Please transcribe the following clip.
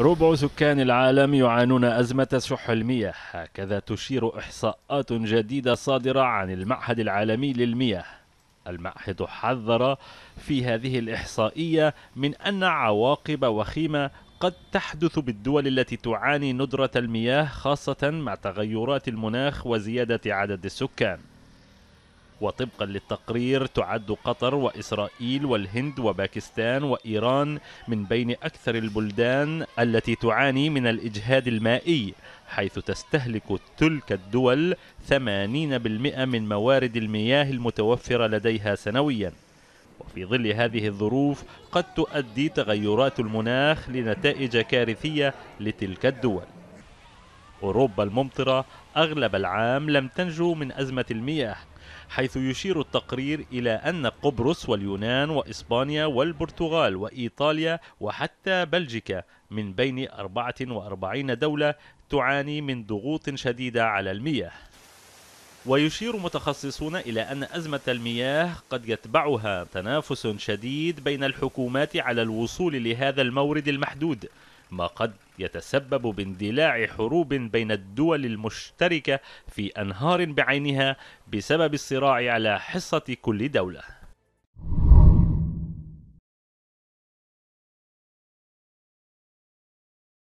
ربع سكان العالم يعانون أزمة شح المياه هكذا تشير إحصاءات جديدة صادرة عن المعهد العالمي للمياه المعهد حذر في هذه الإحصائية من أن عواقب وخيمة قد تحدث بالدول التي تعاني ندرة المياه خاصة مع تغيرات المناخ وزيادة عدد السكان وطبقا للتقرير تعد قطر وإسرائيل والهند وباكستان وإيران من بين أكثر البلدان التي تعاني من الإجهاد المائي حيث تستهلك تلك الدول 80% من موارد المياه المتوفرة لديها سنوياً وفي ظل هذه الظروف قد تؤدي تغيرات المناخ لنتائج كارثية لتلك الدول أوروبا الممطرة أغلب العام لم تنجو من أزمة المياه حيث يشير التقرير إلى أن قبرص واليونان وإسبانيا والبرتغال وإيطاليا وحتى بلجيكا من بين 44 دولة تعاني من ضغوط شديدة على المياه ويشير متخصصون إلى أن أزمة المياه قد يتبعها تنافس شديد بين الحكومات على الوصول لهذا المورد المحدود ما قد يتسبب باندلاع حروب بين الدول المشتركه في انهار بعينها بسبب الصراع على حصه كل دوله